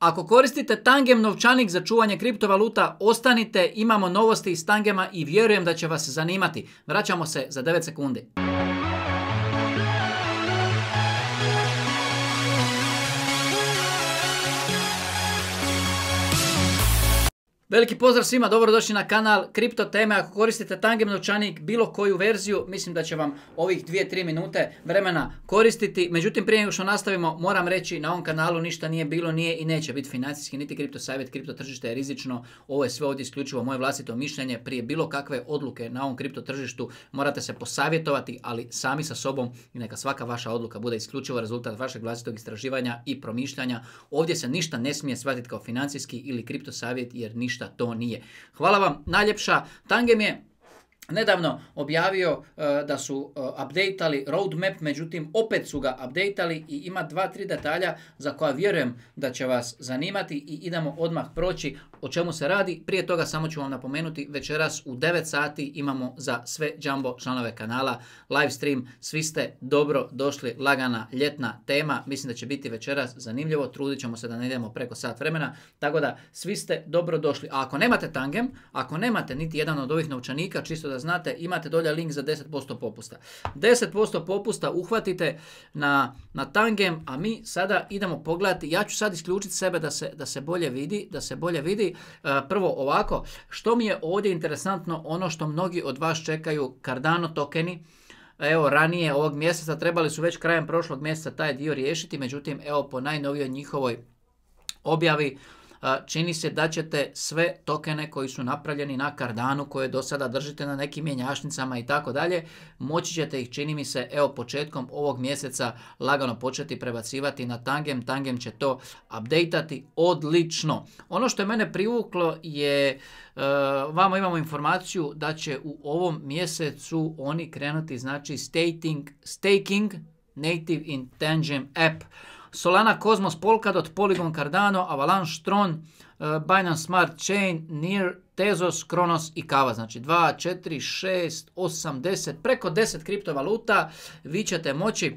Ako koristite Tangem novčanik za čuvanje kriptovaluta, ostanite, imamo novosti iz Tangema i vjerujem da će vas zanimati. Vraćamo se za 9 sekundi. Veliki pozdrav svima, dobrodošli na kanal Kripto Teme. Ako koristite Tangem novčanik, bilo koju verziju, mislim da će vam ovih 2-3 minute vremena koristiti. Međutim, prije nego što nastavimo, moram reći na ovom kanalu ništa nije bilo, nije i neće biti financijski, niti kripto savjet, kripto tržište je rizično. Ovo je sve ovdje isključivo moje vlastito mišljenje. Prije bilo kakve odluke na ovom kripto tržištu morate se posavjetovati, ali sami sa sobom i neka svaka vaša odluka bude isključivo rezultat vašeg vlastitog istraživanja i promišljanja. Ovdje se ništa ne smije shvatiti kao financijski ili kripto savjet jer ništa da to nije. Hvala vam najljepša. Tangem je nedavno objavio e, da su e, updateali roadmap, međutim opet su ga updateali i ima dva, tri detalja za koja vjerujem da će vas zanimati i idemo odmah proći o čemu se radi. Prije toga samo ću vam napomenuti večeras u 9 sati imamo za sve Jumbo članove kanala live stream. Svi ste dobro došli, lagana ljetna tema. Mislim da će biti večeras zanimljivo, trudit ćemo se da ne idemo preko sat vremena. Tako da svi ste dobro došli. A ako nemate tangem, ako nemate niti jedan od ovih novčanika, čisto da znate, imate dolje link za 10% popusta. 10% popusta uhvatite na, na tangem, a mi sada idemo pogledati, ja ću sad isključiti sebe da se, da se bolje vidi, da se bolje vidi. E, prvo ovako, što mi je ovdje interesantno, ono što mnogi od vas čekaju, Cardano tokeni, evo ranije ovog mjeseca, trebali su već krajem prošlog mjeseca taj dio riješiti, međutim evo po najnovijoj njihovoj objavi čini se da ćete sve tokene koji su napravljeni na kardanu, koje do sada držite na nekim mjenjašnicama i tako dalje, moći ćete ih čini mi se evo početkom ovog mjeseca lagano početi prebacivati na Tangem. Tangem će to updateati odlično. Ono što je mene privuklo je e, vamo imamo informaciju da će u ovom mjesecu oni krenuti znači staking native in Tangem app. Solana, Cosmos, Polkadot, Polygon, Cardano, Avalanche, Tron, e, Binance Smart Chain, Near, Tezos, Kronos i Kava. Znači 2, 4, 6, 8, 10, preko 10 kriptovaluta vi ćete moći e,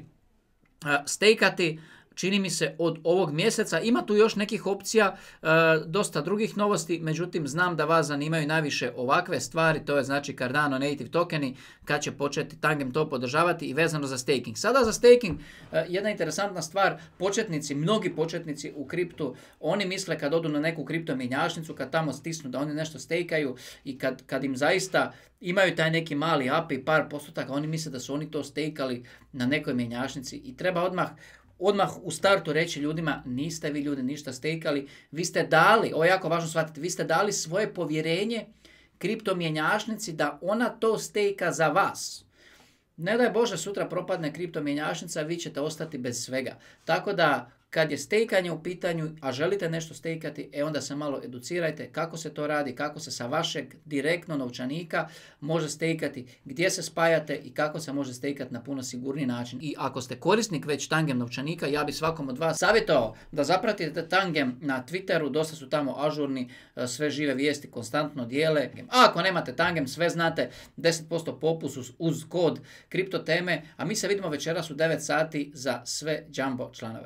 stekati čini mi se od ovog mjeseca. Ima tu još nekih opcija, e, dosta drugih novosti, međutim znam da vas zanimaju najviše ovakve stvari, to je znači Cardano native tokeni, kad će početi Tangem to podržavati i vezano za staking. Sada za staking e, jedna interesantna stvar, početnici, mnogi početnici u kriptu, oni misle kad odu na neku kripto mjenjačnicu, kad tamo stisnu da oni nešto stekaju i kad, kad im zaista imaju taj neki mali API, par postotaka, oni misle da su oni to stekali na nekoj mjenjačnici i treba odmah odmah u startu reći ljudima niste vi ljudi ništa stekali. vi ste dali, ovo je jako važno shvatiti, vi ste dali svoje povjerenje kriptomjenjašnici da ona to stejka za vas. Ne daj Bože sutra propadne kriptomjenjašnica, vi ćete ostati bez svega. Tako da kad je stejkanje u pitanju, a želite nešto stejkati, e onda se malo educirajte kako se to radi, kako se sa vašeg direktno novčanika može stejkati, gdje se spajate i kako se može stejkati na puno sigurniji način. I ako ste korisnik već tangem novčanika, ja bi svakom od vas savjetovao da zapratite tangem na Twitteru, dosta su tamo ažurni, e, sve žive vijesti konstantno dijele. A ako nemate tangem, sve znate, 10% popus uz kod kriptoteme, a mi se vidimo večeras u 9 sati za sve Jumbo članove.